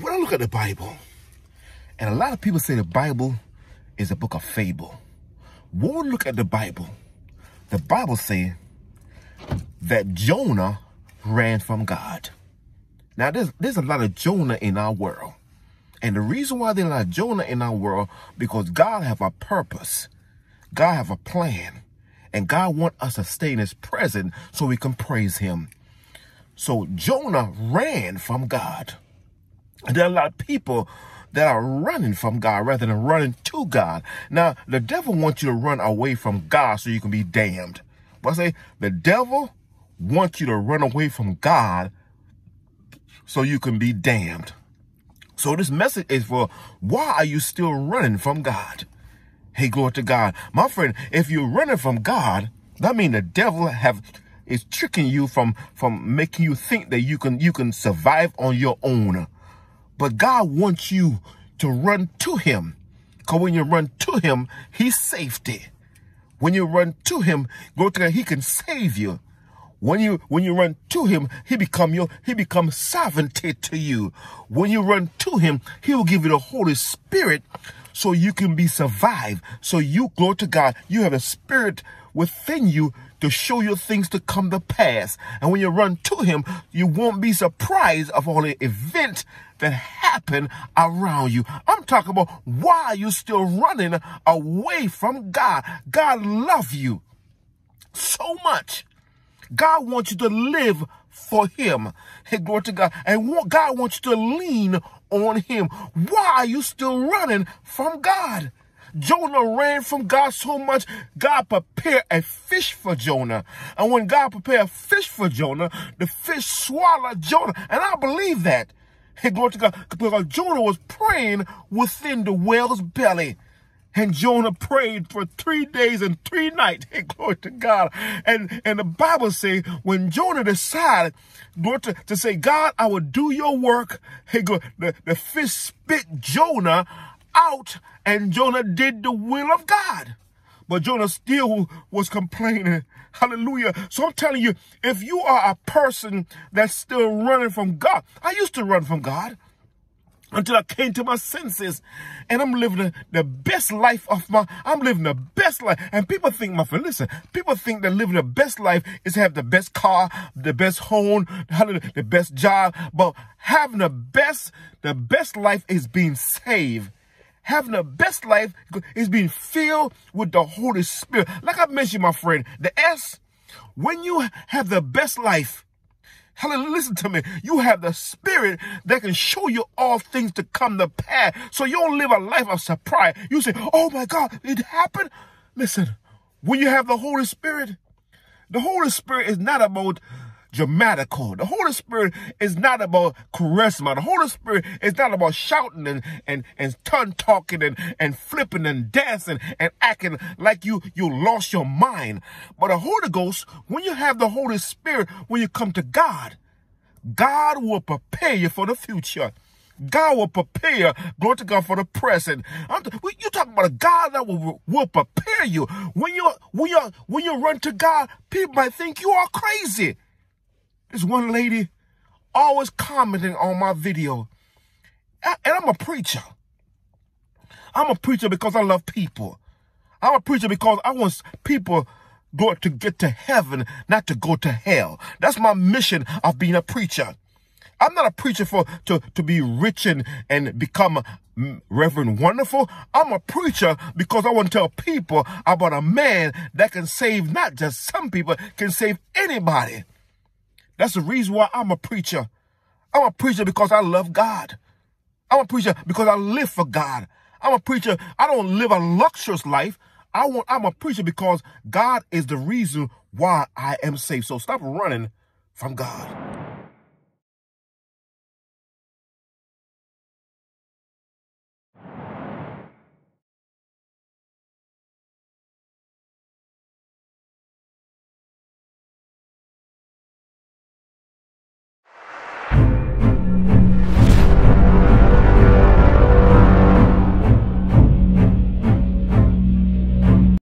when I look at the Bible, and a lot of people say the Bible is a book of fable. When we look at the Bible, the Bible says that Jonah ran from God. Now, there's, there's a lot of Jonah in our world. And the reason why there's a lot of Jonah in our world, because God have a purpose. God have a plan. And God want us to stay in his presence so we can praise him. So Jonah ran from God. There are a lot of people that are running from God rather than running to God. Now, the devil wants you to run away from God so you can be damned. But I say, the devil wants you to run away from God so you can be damned. So this message is for why are you still running from God? Hey, glory to God. My friend, if you're running from God, that means the devil have is tricking you from from making you think that you can you can survive on your own. But God wants you to run to him. Because when you run to him, he's safety. When you run to him, go to him, he can save you. When you when you run to him, he become your he becomes sovereignty to you. When you run to him, he will give you the Holy Spirit so you can be survived. So you glory to God. You have a spirit within you to show you things to come to pass. And when you run to him, you won't be surprised of all the event that happen around you. I'm talking about why you still running away from God. God loves you so much. God wants you to live for him. Hey, glory to God. And God wants you to lean on him. Why are you still running from God? Jonah ran from God so much, God prepared a fish for Jonah. And when God prepared a fish for Jonah, the fish swallowed Jonah. And I believe that. Hey, glory to God. Because Jonah was praying within the whale's belly. And Jonah prayed for three days and three nights. Hey, glory to God. And, and the Bible says when Jonah decided Lord, to, to say, God, I will do your work. Hey, God, the, the fish spit Jonah out and Jonah did the will of God. But Jonah still was complaining. Hallelujah. So I'm telling you, if you are a person that's still running from God, I used to run from God until I came to my senses and I'm living the, best life of my, I'm living the best life. And people think, my friend, listen, people think that living the best life is have the best car, the best home, the best job, but having the best, the best life is being saved having the best life is being filled with the Holy Spirit. Like I mentioned, my friend, the S, when you have the best life, Hallelujah. Listen to me. You have the spirit that can show you all things to come to pass. So you don't live a life of surprise. You say, oh my God, it happened. Listen, when you have the Holy Spirit, the Holy Spirit is not about dramatical. The Holy Spirit is not about charisma. The Holy Spirit is not about shouting and, and, and tongue talking and, and flipping and dancing and acting like you, you lost your mind. But the Holy Ghost, when you have the Holy Spirit, when you come to God, God will prepare you for the future. God will prepare, glory to God, for the present. I'm you're talking about a God that will, will prepare you. When you when you when you run to God, people might think you are crazy. This one lady always commenting on my video. And I'm a preacher. I'm a preacher because I love people. I'm a preacher because I want people God to get to heaven, not to go to hell. That's my mission of being a preacher. I'm not a preacher for to, to be rich and, and become mm, Reverend Wonderful. I'm a preacher because I want to tell people about a man that can save not just some people, can save anybody. That's the reason why I'm a preacher. I'm a preacher because I love God. I'm a preacher because I live for God. I'm a preacher. I don't live a luxurious life. I want, I'm a preacher because God is the reason why I am saved. So stop running from God.